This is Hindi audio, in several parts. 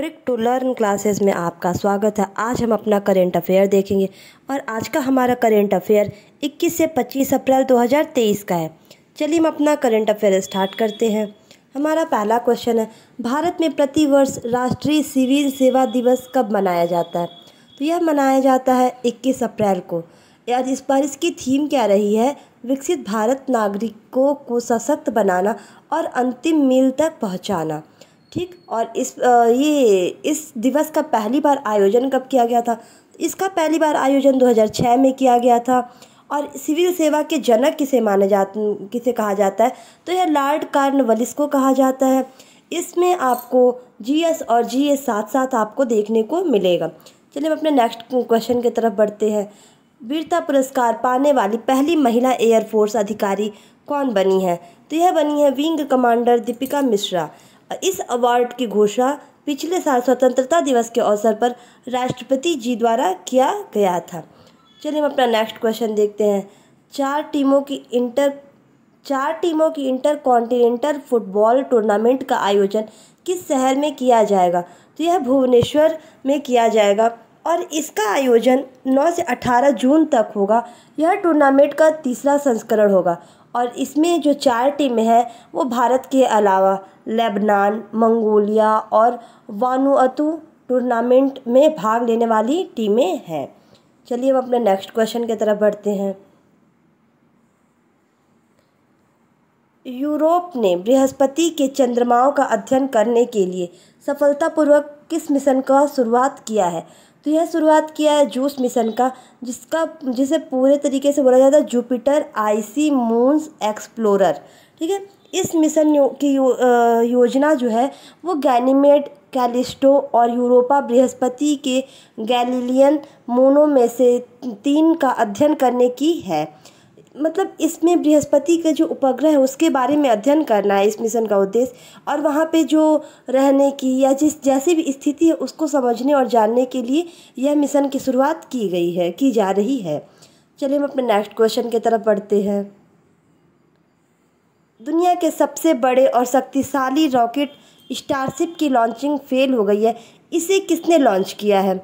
ट्रिक टू लर्न क्लासेस में आपका स्वागत है आज हम अपना करेंट अफेयर देखेंगे और आज का हमारा करेंट अफेयर 21 से 25 अप्रैल 2023 का है चलिए हम अपना करेंट अफेयर स्टार्ट करते हैं हमारा पहला क्वेश्चन है भारत में प्रतिवर्ष राष्ट्रीय सिविल सेवा दिवस कब मनाया जाता है तो यह मनाया जाता है इक्कीस अप्रैल को यार इस बार इसकी थीम क्या रही है विकसित भारत नागरिकों को सशक्त बनाना और अंतिम मील तक पहुँचाना ठीक और इस ये इस दिवस का पहली बार आयोजन कब किया गया था इसका पहली बार आयोजन 2006 में किया गया था और सिविल सेवा के जनक किसे माने जा किसे कहा जाता है तो यह लॉर्ड कार्नवलिस को कहा जाता है इसमें आपको जीएस और जीएस साथ साथ आपको देखने को मिलेगा चलिए हम अपने नेक्स्ट क्वेश्चन की तरफ बढ़ते हैं वीरता पुरस्कार पाने वाली पहली महिला एयरफोर्स अधिकारी कौन बनी है तो यह बनी है विंग कमांडर दीपिका मिश्रा इस अवार्ड की घोषणा पिछले साल स्वतंत्रता दिवस के अवसर पर राष्ट्रपति जी द्वारा किया गया था चलिए हम अपना नेक्स्ट क्वेश्चन देखते हैं चार टीमों की इंटर चार टीमों की इंटर कॉन्टिनेंटल फुटबॉल टूर्नामेंट का आयोजन किस शहर में किया जाएगा तो यह भुवनेश्वर में किया जाएगा और इसका आयोजन 9 से 18 जून तक होगा यह टूर्नामेंट का तीसरा संस्करण होगा और इसमें जो चार टीमें हैं वो भारत के अलावा लेबनान मंगोलिया और वानुअतु टूर्नामेंट में भाग लेने वाली टीमें हैं चलिए हम अपने नेक्स्ट क्वेश्चन की तरफ बढ़ते हैं यूरोप ने बृहस्पति के चंद्रमाओं का अध्ययन करने के लिए सफलतापूर्वक किस मिशन का शुरुआत किया है तो यह शुरुआत किया है जूस मिशन का जिसका जिसे पूरे तरीके से बोला जाता है जुपिटर आईसी मून्स एक्सप्लोरर ठीक है इस मिशन यो, की यो, योजना जो है वो गैनीमेड कैलिस्टो और यूरोपा बृहस्पति के गैलीलियन मूनों में से तीन का अध्ययन करने की है मतलब इसमें बृहस्पति का जो उपग्रह है उसके बारे में अध्ययन करना है इस मिशन का उद्देश्य और वहाँ पे जो रहने की या जिस जैसी भी स्थिति है उसको समझने और जानने के लिए यह मिशन की शुरुआत की गई है की जा रही है चलिए हम अपने नेक्स्ट क्वेश्चन की तरफ बढ़ते हैं दुनिया के सबसे बड़े और शक्तिशाली रॉकेट स्टारशिप की लॉन्चिंग फेल हो गई है इसे किसने लॉन्च किया है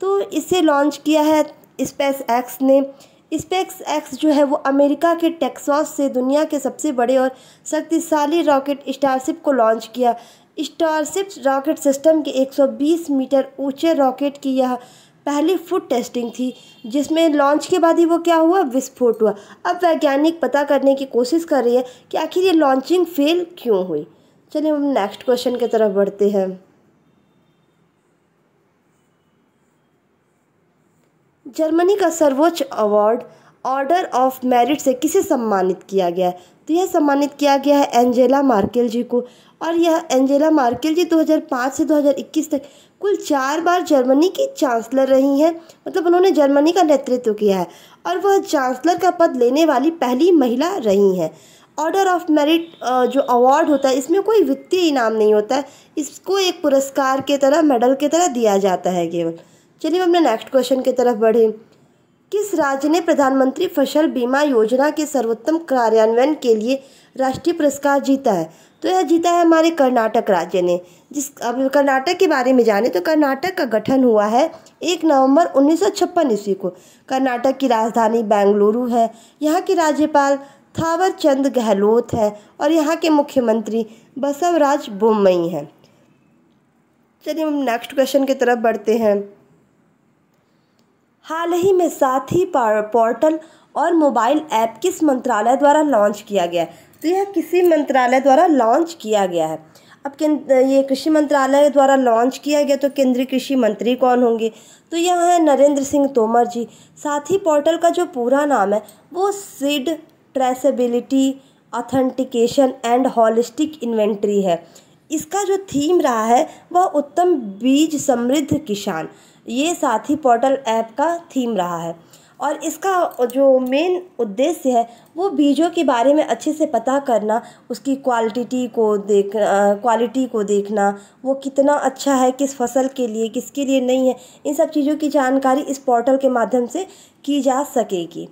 तो इसे लॉन्च किया है स्पेस एक्स ने स्पेक्स एक्स जो है वो अमेरिका के टेक्सास से दुनिया के सबसे बड़े और शक्तिशाली रॉकेट स्टारशिप को लॉन्च किया स्टारशिप रॉकेट सिस्टम के 120 मीटर ऊंचे रॉकेट की यह पहली फुट टेस्टिंग थी जिसमें लॉन्च के बाद ही वो क्या हुआ विस्फोट हुआ अब वैज्ञानिक पता करने की कोशिश कर रही है कि आखिर ये लॉन्चिंग फेल क्यों हुई चलिए हम नेक्स्ट क्वेश्चन की तरफ बढ़ते हैं जर्मनी का सर्वोच्च अवार्ड ऑर्डर ऑफ मेरिट से किसे सम्मानित किया गया है तो यह सम्मानित किया गया है एंजेला मार्केल जी को और यह एंजेला मार्केल जी 2005 से 2021 तक कुल चार बार जर्मनी की चांसलर रही हैं मतलब उन्होंने जर्मनी का नेतृत्व किया है और वह चांसलर का पद लेने वाली पहली महिला रही हैं ऑर्डर ऑफ मेरिट जो अवार्ड होता है इसमें कोई वित्तीय इनाम नहीं होता है इसको एक पुरस्कार के तरह मेडल के तरह दिया जाता है केवल चलिए अपने नेक्स्ट क्वेश्चन की तरफ बढ़ें किस राज्य ने प्रधानमंत्री फसल बीमा योजना के सर्वोत्तम कार्यान्वयन के लिए राष्ट्रीय पुरस्कार जीता है तो यह जीता है हमारे कर्नाटक राज्य ने जिस अब कर्नाटक के बारे में जाने तो कर्नाटक का गठन हुआ है एक नवंबर उन्नीस ईस्वी को कर्नाटक की राजधानी बेंगलुरु है यहाँ के राज्यपाल थावर चंद गहलोत है और यहाँ के मुख्यमंत्री बसवराज बोमई हैं चलिए हम नेक्स्ट क्वेश्चन की तरफ बढ़ते हैं हाल ही में साथी पोर्टल और मोबाइल ऐप किस मंत्रालय द्वारा लॉन्च किया गया है तो यह किसी मंत्रालय द्वारा लॉन्च किया गया है अब ये कृषि मंत्रालय द्वारा लॉन्च किया गया तो केंद्रीय कृषि मंत्री कौन होंगे तो यह है नरेंद्र सिंह तोमर जी साथ ही पोर्टल का जो पूरा नाम है वो seed traceability authentication and holistic inventory है इसका जो थीम रहा है वह उत्तम बीज समृद्ध किसान ये साथी पोर्टल ऐप का थीम रहा है और इसका जो मेन उद्देश्य है वो बीजों के बारे में अच्छे से पता करना उसकी क्वालिटी को देख क्वालिटी को देखना वो कितना अच्छा है किस फसल के लिए किसके लिए नहीं है इन सब चीज़ों की जानकारी इस पोर्टल के माध्यम से की जा सकेगी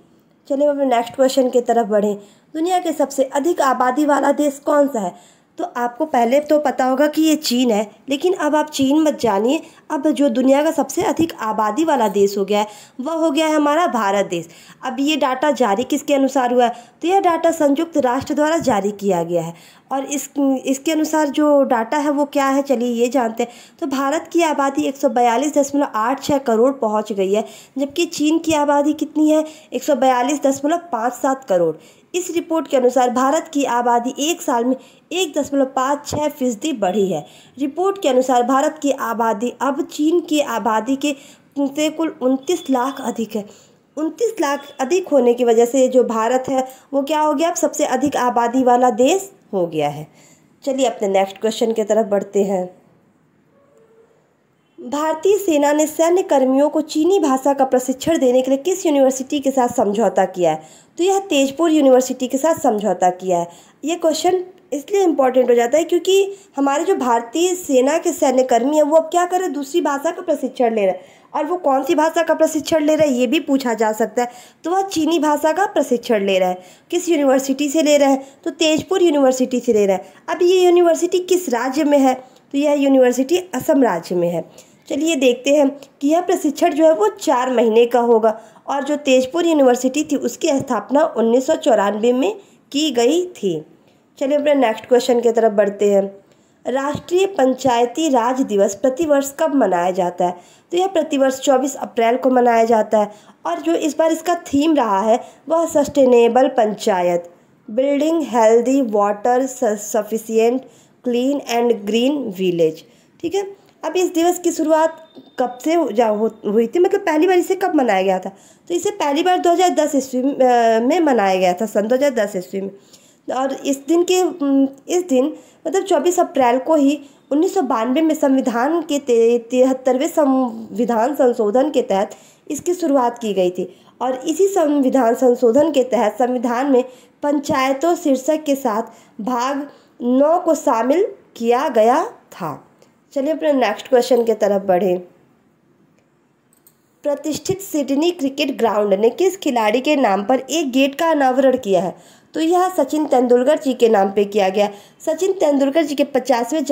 चलिए अब नेक्स्ट क्वेश्चन की तरफ बढ़ें दुनिया के सबसे अधिक आबादी वाला देश कौन सा है तो आपको पहले तो पता होगा कि ये चीन है लेकिन अब आप चीन मत जानिए अब जो दुनिया का सबसे अधिक आबादी वाला देश हो गया है वह हो गया है हमारा भारत देश अब ये डाटा जारी किसके अनुसार हुआ है तो यह डाटा संयुक्त राष्ट्र द्वारा जारी किया गया है और इस इसके अनुसार जो डाटा है वो क्या है चलिए ये जानते हैं तो भारत की आबादी एक करोड़ पहुँच गई है जबकि चीन की आबादी कितनी है एक करोड़ इस रिपोर्ट के अनुसार भारत की आबादी एक साल में एक दशमलव पाँच छः फीसदी बढ़ी है रिपोर्ट के अनुसार भारत की आबादी अब चीन की आबादी के से कुल उनतीस लाख अधिक है उनतीस लाख अधिक होने की वजह से जो भारत है वो क्या हो गया अब सबसे अधिक आबादी वाला देश हो गया है चलिए अपने नेक्स्ट क्वेश्चन की तरफ बढ़ते हैं भारतीय सेना ने सैन्य कर्मियों को चीनी भाषा का प्रशिक्षण देने के लिए किस यूनिवर्सिटी के साथ समझौता किया है तो यह तेजपुर यूनिवर्सिटी के साथ समझौता किया है ये क्वेश्चन इसलिए इम्पॉर्टेंट हो जाता है क्योंकि हमारे जो भारतीय सेना के सैन्य कर्मी हैं वो अब क्या कर रहे हैं दूसरी भाषा का प्रशिक्षण ले रहे हैं और वो कौन सी भाषा का प्रशिक्षण ले रहे हैं ये भी पूछा जा सकता है तो वह चीनी भाषा का प्रशिक्षण ले रहे हैं किस यूनिवर्सिटी से ले रहे हैं तो तेजपुर यूनिवर्सिटी से ले रहे हैं अब ये यूनिवर्सिटी किस राज्य में है तो यह यूनिवर्सिटी असम राज्य में है चलिए देखते हैं कि यह प्रशिक्षण जो है वो चार महीने का होगा और जो तेजपुर यूनिवर्सिटी थी उसकी स्थापना उन्नीस में की गई थी चलिए अपने नेक्स्ट क्वेश्चन की तरफ बढ़ते हैं राष्ट्रीय पंचायती राज दिवस प्रतिवर्ष कब मनाया जाता है तो यह प्रतिवर्ष 24 अप्रैल को मनाया जाता है और जो इस बार इसका थीम रहा है वह sustainable panchayat building healthy water sufficient clean and green village ठीक है अब इस दिवस की शुरुआत कब से हो, हुई थी मतलब पहली बार इसे कब मनाया गया था तो इसे पहली बार 2010 ईस्वी में मनाया गया था सन 2010 ईस्वी में और इस दिन के इस दिन मतलब 24 अप्रैल को ही उन्नीस में संविधान के तिहत्तरवें संविधान संशोधन के तहत इसकी शुरुआत की गई थी और इसी संविधान संशोधन के तहत संविधान में पंचायतों शीर्षक के साथ भाग नौ को शामिल किया गया था चलिए अपने नेक्स्ट क्वेश्चन के तरफ बढ़ें प्रतिष्ठित सिडनी क्रिकेट ग्राउंड ने किस खिलाड़ी के नाम पर एक गेट का अनावरण किया है तो यह सचिन तेंदुलकर जी के नाम पे किया गया सचिन तेंदुलकर जी के पचासवें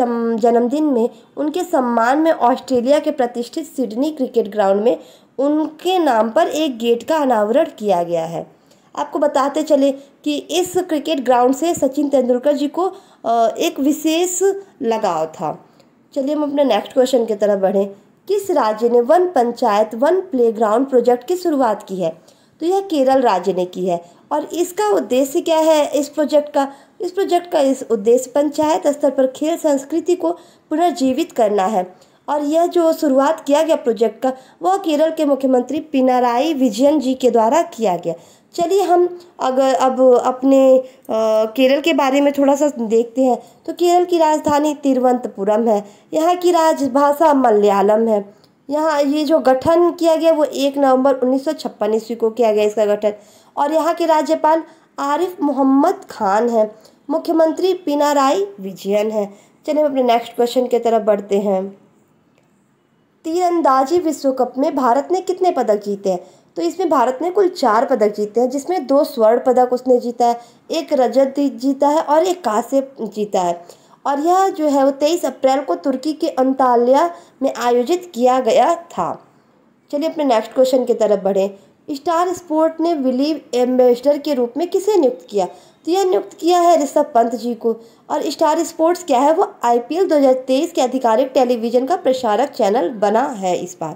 जन्मदिन में उनके सम्मान में ऑस्ट्रेलिया के प्रतिष्ठित सिडनी क्रिकेट ग्राउंड में उनके नाम पर एक गेट का अनावरण किया गया है आपको बताते चले कि इस क्रिकेट ग्राउंड से सचिन तेंदुलकर जी को एक विशेष लगाव था चलिए हम अपने नेक्स्ट क्वेश्चन की तरफ बढ़ें किस राज्य ने one panchayat one playground project की शुरुआत की है तो यह केरल राज्य ने की है और इसका उद्देश्य क्या है इस प्रोजेक्ट का इस प्रोजेक्ट का इस उद्देश्य पंचायत स्तर पर खेल संस्कृति को पुनर्जीवित करना है और यह जो शुरुआत किया गया प्रोजेक्ट का वह केरल के मुख्यमंत्री पिनाराई विजयन जी के द्वारा किया गया चलिए हम अगर अब अपने आ, केरल के बारे में थोड़ा सा देखते हैं तो केरल की राजधानी तिरुवनंतपुरम है यहाँ की राजभाषा मलयालम है यहाँ ये जो गठन किया गया वो एक नवंबर उन्नीस सौ छप्पन ईस्वी को किया गया इसका गठन और यहाँ के राज्यपाल आरिफ मोहम्मद खान हैं मुख्यमंत्री पिनाराई विजयन हैं चलिए हम अपने नेक्स्ट क्वेश्चन की तरफ बढ़ते हैं तीरंदाजी विश्व कप में भारत ने कितने पदक जीते हैं तो इसमें भारत ने कुल चार पदक जीते हैं जिसमें दो स्वर्ण पदक उसने जीता है एक रजत जीता है और एक कांस्य जीता है और यह जो है वो तेईस अप्रैल को तुर्की के अंताल्या में आयोजित किया गया था चलिए अपने नेक्स्ट क्वेश्चन की तरफ बढ़ें स्टार स्पोर्ट ने विलीव एम्बेसडर के रूप में किसे नियुक्त किया तो यह नियुक्त किया है ऋषभ पंत जी को और स्टार स्पोर्ट्स क्या है वो आईपीएल 2023 के आधिकारिक टेलीविज़न का प्रसारक चैनल बना है इस बार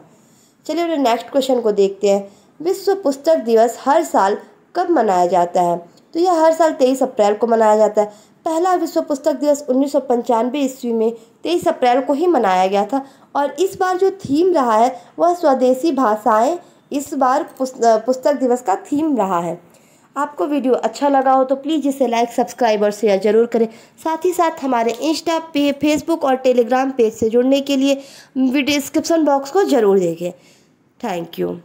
चलिए अपने नेक्स्ट क्वेश्चन को देखते हैं विश्व पुस्तक दिवस हर साल कब मनाया जाता है तो यह हर साल तेईस अप्रैल को मनाया जाता है पहला विश्व पुस्तक दिवस उन्नीस सौ ईस्वी में तेईस अप्रैल को ही मनाया गया था और इस बार जो थीम रहा है वह स्वदेशी भाषाएं इस बार पुस्तक दिवस का थीम रहा है आपको वीडियो अच्छा लगा हो तो प्लीज़ इसे लाइक सब्सक्राइब और शेयर जरूर करें साथ ही साथ हमारे इंस्टा पे फेसबुक और टेलीग्राम पेज से जुड़ने के लिए डिस्क्रिप्सन बॉक्स को ज़रूर देखें थैंक यू